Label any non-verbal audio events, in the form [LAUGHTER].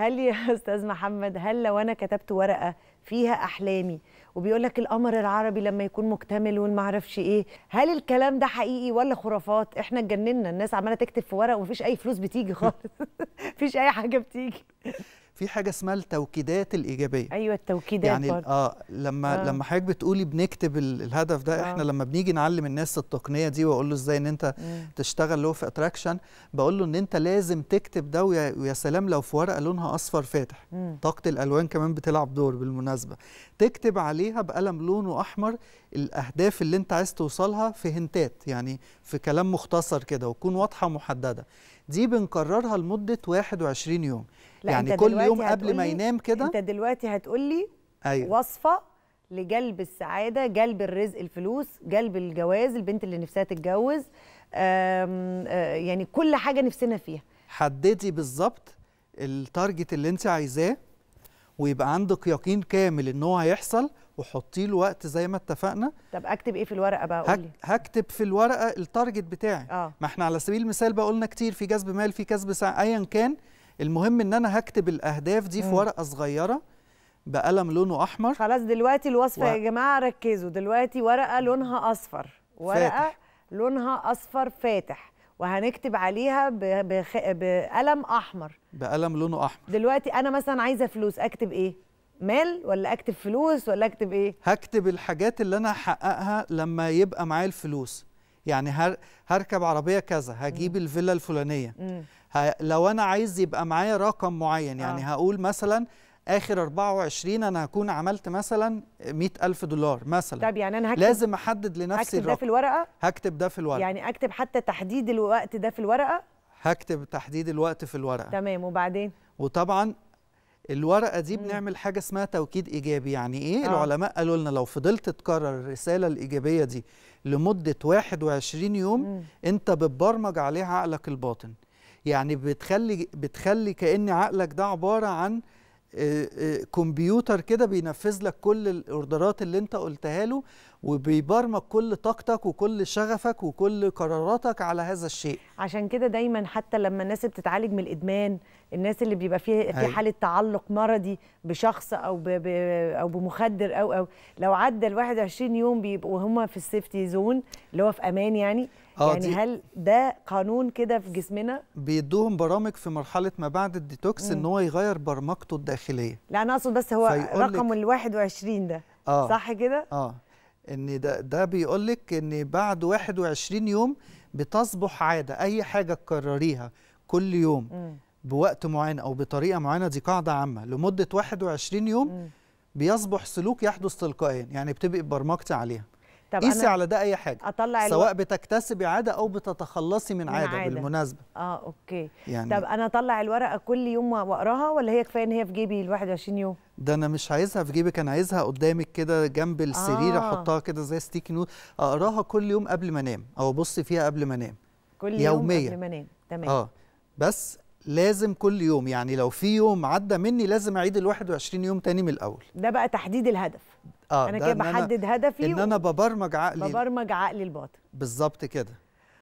هل يا [LAUGHS] استاذ محمد هل لو انا كتبت ورقه فيها احلامي وبيقول لك القمر العربي لما يكون مكتمل وما اعرفش ايه هل الكلام ده حقيقي ولا خرافات احنا اتجننا الناس عماله تكتب في ورق ومفيش اي فلوس بتيجي خالص [LAUGHS] مفيش اي حاجه بتيجي في حاجه اسمها التوكيدات الايجابيه ايوه التوكيدات يعني برضه. اه لما آه. لما حضرتك بتقولي بنكتب الهدف ده آه. احنا لما بنيجي نعلم الناس التقنيه دي واقول له ازاي ان انت مم. تشتغل له في اتراكشن بقول له ان انت لازم تكتب ده ويا, ويا سلام لو في ورقه لونها اصفر فاتح مم. طاقه الالوان كمان بتلعب دور بالمناسبه تكتب عليها بقلم لونه احمر الاهداف اللي انت عايز توصلها في هنتات يعني في كلام مختصر كده وتكون واضحه ومحدده دي بنكررها لمدة 21 يوم لا يعني كل يوم قبل ما ينام كده انت دلوقتي هتقولي أيوة. وصفة لجلب السعادة جلب الرزق الفلوس جلب الجواز البنت اللي نفسها تتجوز آم آه، يعني كل حاجة نفسنا فيها حددي بالظبط التارجت اللي انت عايزاه ويبقى عندك يقين كامل ان هو هيحصل وحطي له وقت زي ما اتفقنا طب اكتب ايه في الورقه بقى قولي هكتب في الورقه التارجت بتاعي آه. ما احنا على سبيل المثال بقى قلنا كتير في جذب مال في كسب ساعه ايا كان المهم ان انا هكتب الاهداف دي في ورقه صغيره بقلم لونه احمر خلاص دلوقتي الوصفه و... يا جماعه ركزوا دلوقتي ورقه لونها اصفر ورقه فاتح. لونها اصفر فاتح وهنكتب عليها بخ... بقلم احمر بقلم لونه احمر دلوقتي انا مثلا عايزه فلوس اكتب ايه مال ولا اكتب فلوس ولا اكتب ايه هكتب الحاجات اللي انا هحققها لما يبقى معايا الفلوس يعني هر... هركب عربيه كذا هجيب مم. الفيلا الفلانيه ه... لو انا عايز يبقى معايا رقم معين آه. يعني آه. هقول مثلا اخر 24 انا هكون عملت مثلا 100000 دولار مثلا طب يعني انا هكتب لازم احدد لنفسي هكتب الرقم. ده في الورقه هكتب ده في الورقه يعني اكتب حتى تحديد الوقت ده في الورقه هكتب تحديد الوقت في الورقه تمام وبعدين وطبعا الورقه دي بنعمل حاجه اسمها توكيد ايجابي يعني ايه آه. العلماء قالوا لنا لو فضلت تكرر الرساله الايجابيه دي لمده 21 يوم مم. انت بتبرمج عليها عقلك الباطن يعني بتخلي بتخلي كان عقلك ده عباره عن آه، آه، كمبيوتر كده بينفذ لك كل الاوردرات اللي انت قلتها له وبيبرمج كل طاقتك وكل شغفك وكل قراراتك على هذا الشيء عشان كده دايما حتى لما الناس بتتعالج من الادمان الناس اللي بيبقى فيها في أيوة. حاله تعلق مرضي بشخص او او بمخدر او او لو عدى ال 21 يوم بيبقوا هم في السيفتي زون اللي هو في امان يعني آه، يعني هل ده قانون كده في جسمنا بيدوهم برامج في مرحله ما بعد الديتوكس ان هو يغير برمجته الداخليه لا انا اقصد بس هو رقم ال 21 ده آه. صح كده اه ان ده ده بيقول لك ان بعد 21 يوم بتصبح عاده اي حاجه تكرريها كل يوم م. بوقت معين او بطريقه معينه دي قاعده عامه لمده 21 يوم م. بيصبح سلوك يحدث تلقائيا يعني بتبقي برمجتي عليها طب قيسي على ده اي حاجه أطلع سواء بتكتسبي عاده او بتتخلصي من, من عاده, عادة. بالمناسبه اه اوكي يعني طب انا اطلع الورقه كل يوم واقراها ولا هي كفايه ان هي في جيبي ال 21 يوم ده انا مش عايزها في جيبك انا عايزها قدامك كده جنب السرير آه. احطها كده زي ستيكي نوت اقراها كل يوم قبل ما انام او ابص فيها قبل ما انام كل يوميا. يوم قبل ما انام تمام اه بس لازم كل يوم يعني لو في يوم عدى مني لازم اعيد ال 21 يوم تاني من الاول ده بقى تحديد الهدف آه انا كده بحدد هدفي ان انا ببرمج عقلي ببرمج عقلي الباطن بالظبط كده